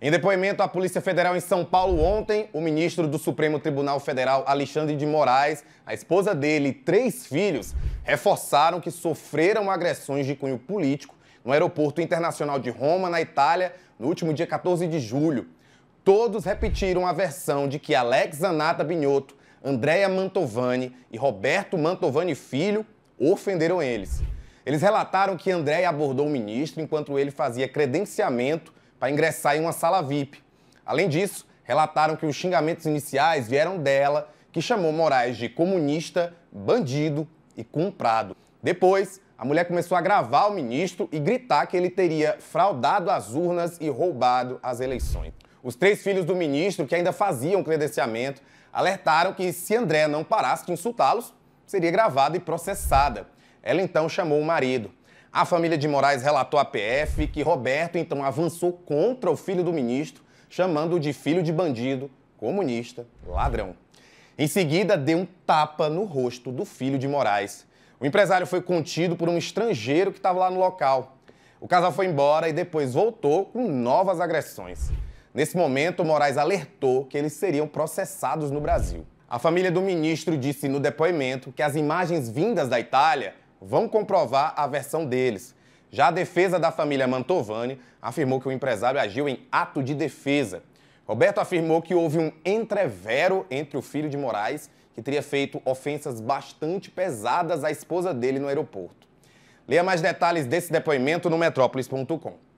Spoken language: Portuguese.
Em depoimento à Polícia Federal em São Paulo ontem, o ministro do Supremo Tribunal Federal, Alexandre de Moraes, a esposa dele e três filhos reforçaram que sofreram agressões de cunho político no Aeroporto Internacional de Roma, na Itália, no último dia 14 de julho. Todos repetiram a versão de que Alex Zanata Binhoto, Andréa Mantovani e Roberto Mantovani Filho ofenderam eles. Eles relataram que Andréa abordou o ministro enquanto ele fazia credenciamento para ingressar em uma sala VIP. Além disso, relataram que os xingamentos iniciais vieram dela, que chamou Moraes de comunista, bandido e comprado. Depois, a mulher começou a gravar o ministro e gritar que ele teria fraudado as urnas e roubado as eleições. Os três filhos do ministro, que ainda faziam credenciamento, alertaram que se André não parasse de insultá-los, seria gravada e processada. Ela então chamou o marido. A família de Moraes relatou à PF que Roberto então avançou contra o filho do ministro, chamando-o de filho de bandido, comunista, ladrão. Em seguida, deu um tapa no rosto do filho de Moraes. O empresário foi contido por um estrangeiro que estava lá no local. O casal foi embora e depois voltou com novas agressões. Nesse momento, Moraes alertou que eles seriam processados no Brasil. A família do ministro disse no depoimento que as imagens vindas da Itália vão comprovar a versão deles. Já a defesa da família Mantovani afirmou que o empresário agiu em ato de defesa. Roberto afirmou que houve um entrevero entre o filho de Moraes, que teria feito ofensas bastante pesadas à esposa dele no aeroporto. Leia mais detalhes desse depoimento no metrópolis.com.